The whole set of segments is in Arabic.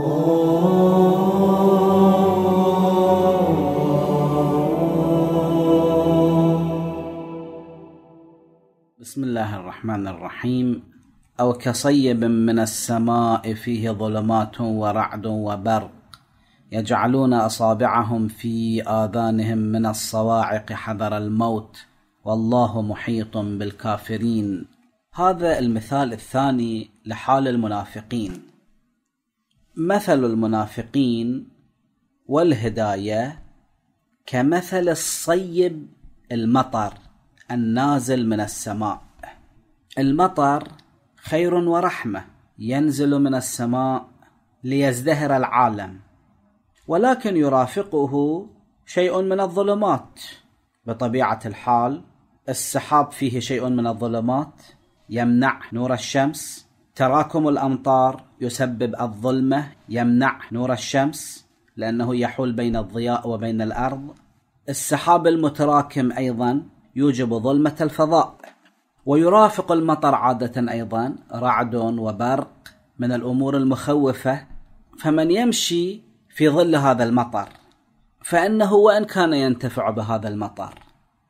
بسم الله الرحمن الرحيم أو كصيب من السماء فيه ظلمات ورعد وبرق يجعلون أصابعهم في آذانهم من الصواعق حذر الموت والله محيط بالكافرين هذا المثال الثاني لحال المنافقين مثل المنافقين والهداية كمثل الصيب المطر النازل من السماء المطر خير ورحمة ينزل من السماء ليزدهر العالم ولكن يرافقه شيء من الظلمات بطبيعة الحال السحاب فيه شيء من الظلمات يمنع نور الشمس تراكم الأمطار يسبب الظلمة يمنع نور الشمس لأنه يحول بين الضياء وبين الأرض السحاب المتراكم أيضا يوجب ظلمة الفضاء ويرافق المطر عادة أيضا رعد وبرق من الأمور المخوفة فمن يمشي في ظل هذا المطر فإنه وإن كان ينتفع بهذا المطر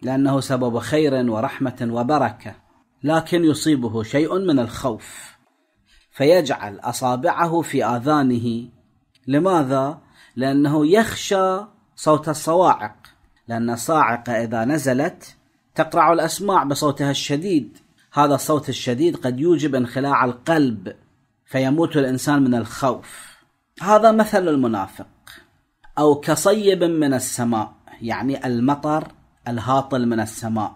لأنه سبب خير ورحمة وبركة لكن يصيبه شيء من الخوف فيجعل اصابعه في اذانه لماذا لانه يخشى صوت الصواعق لان الصاعقه اذا نزلت تقرع الاسماع بصوتها الشديد هذا الصوت الشديد قد يوجب انخلاع القلب فيموت الانسان من الخوف هذا مثل المنافق او كصيب من السماء يعني المطر الهاطل من السماء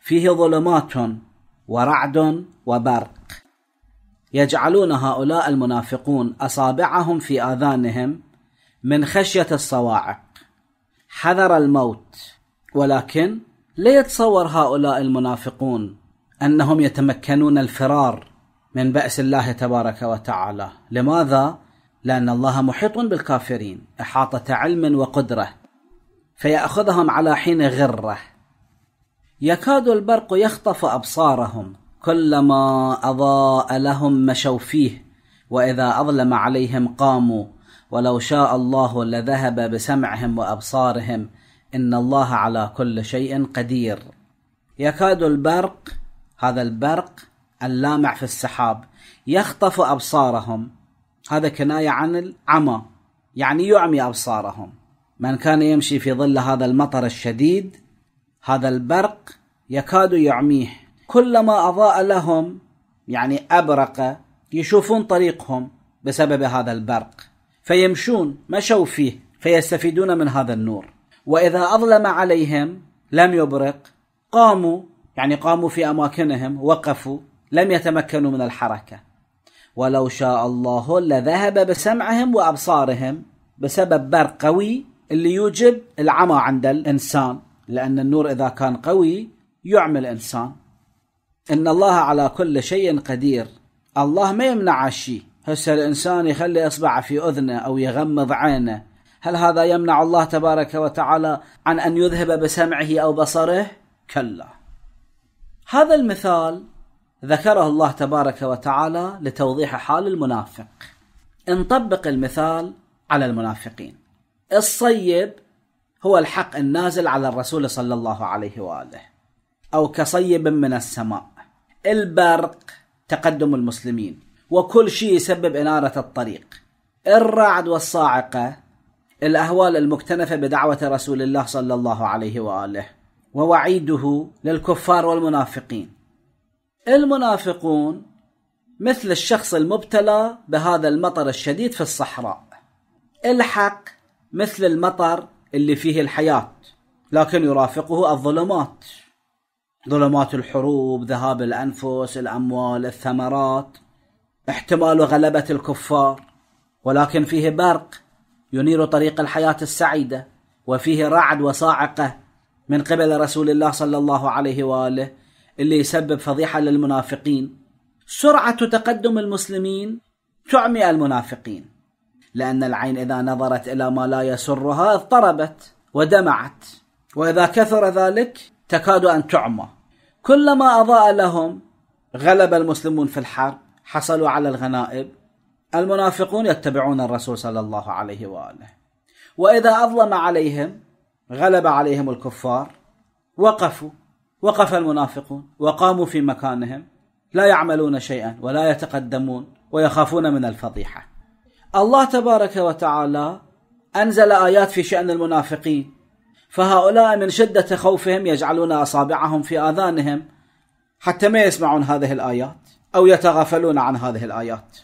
فيه ظلمات ورعد وبرق يجعلون هؤلاء المنافقون اصابعهم في اذانهم من خشيه الصواعق حذر الموت ولكن لا يتصور هؤلاء المنافقون انهم يتمكنون الفرار من بأس الله تبارك وتعالى، لماذا؟ لأن الله محيط بالكافرين إحاطة علم وقدرة، فيأخذهم على حين غرة، يكاد البرق يخطف أبصارهم، كلما أضاء لهم مشوا فيه وإذا أظلم عليهم قاموا ولو شاء الله لذهب بسمعهم وأبصارهم إن الله على كل شيء قدير يكاد البرق هذا البرق اللامع في السحاب يخطف أبصارهم هذا كناية عن العمى يعني يعمي أبصارهم من كان يمشي في ظل هذا المطر الشديد هذا البرق يكاد يعميه كلما أضاء لهم يعني أبرق يشوفون طريقهم بسبب هذا البرق فيمشون مشوا فيه فيستفيدون من هذا النور وإذا أظلم عليهم لم يبرق قاموا يعني قاموا في أماكنهم وقفوا لم يتمكنوا من الحركة ولو شاء الله لذهب بسمعهم وأبصارهم بسبب برق قوي اللي يوجب العمى عند الإنسان لأن النور إذا كان قوي يعمي الإنسان ان الله على كل شيء قدير الله ما يمنع الشيء هسه الانسان يخلي اصبعه في اذنه او يغمض عينه هل هذا يمنع الله تبارك وتعالى عن ان يذهب بسمعه او بصره كلا هذا المثال ذكره الله تبارك وتعالى لتوضيح حال المنافق نطبق المثال على المنافقين الصيب هو الحق النازل على الرسول صلى الله عليه واله او كصيب من السماء البرق تقدم المسلمين وكل شيء يسبب إنارة الطريق الرعد والصاعقة الأهوال المكتنفة بدعوة رسول الله صلى الله عليه وآله ووعيده للكفار والمنافقين المنافقون مثل الشخص المبتلى بهذا المطر الشديد في الصحراء الحق مثل المطر اللي فيه الحياة لكن يرافقه الظلمات ظلمات الحروب ذهاب الأنفس الأموال الثمرات احتمال غلبة الكفار ولكن فيه برق ينير طريق الحياة السعيدة وفيه رعد وصاعقة من قبل رسول الله صلى الله عليه وآله اللي يسبب فضيحة للمنافقين سرعة تقدم المسلمين تعمي المنافقين لأن العين إذا نظرت إلى ما لا يسرها اضطربت ودمعت وإذا كثر ذلك تكاد أن تعمى كلما أضاء لهم غلب المسلمون في الحرب حصلوا على الغنائب المنافقون يتبعون الرسول صلى الله عليه وآله وإذا أظلم عليهم غلب عليهم الكفار وقفوا وقف المنافقون وقاموا في مكانهم لا يعملون شيئا ولا يتقدمون ويخافون من الفضيحه. الله تبارك وتعالى انزل ايات في شان المنافقين فهؤلاء من شدة خوفهم يجعلون أصابعهم في آذانهم حتى ما يسمعون هذه الآيات أو يتغافلون عن هذه الآيات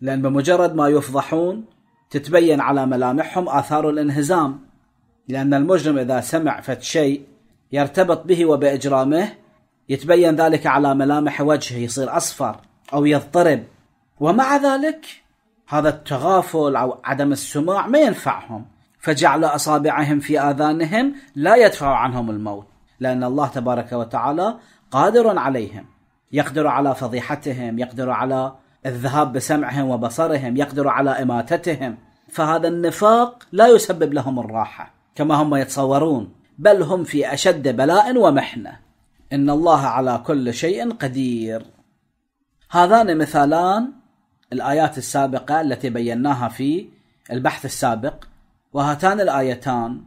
لأن بمجرد ما يفضحون تتبين على ملامحهم آثار الانهزام لأن المجرم إذا سمع فد شيء يرتبط به وبإجرامه يتبين ذلك على ملامح وجهه يصير أصفر أو يضطرب ومع ذلك هذا التغافل أو عدم السماع ما ينفعهم فجعل اصابعهم في اذانهم لا يدفع عنهم الموت لان الله تبارك وتعالى قادر عليهم يقدر على فضيحتهم يقدر على الذهاب بسمعهم وبصرهم يقدر على اماتتهم فهذا النفاق لا يسبب لهم الراحه كما هم يتصورون بل هم في اشد بلاء ومحنه ان الله على كل شيء قدير هذان مثالان الايات السابقه التي بيناها في البحث السابق وهاتان الآيتان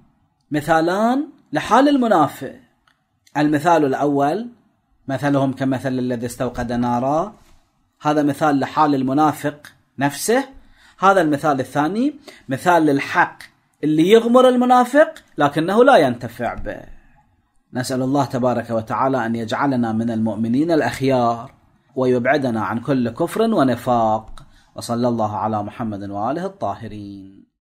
مثالان لحال المنافق المثال الأول مثلهم كمثل الذي استوقد نارا هذا مثال لحال المنافق نفسه هذا المثال الثاني مثال للحق اللي يغمر المنافق لكنه لا ينتفع به نسأل الله تبارك وتعالى أن يجعلنا من المؤمنين الأخيار ويبعدنا عن كل كفر ونفاق وصلى الله على محمد وآله الطاهرين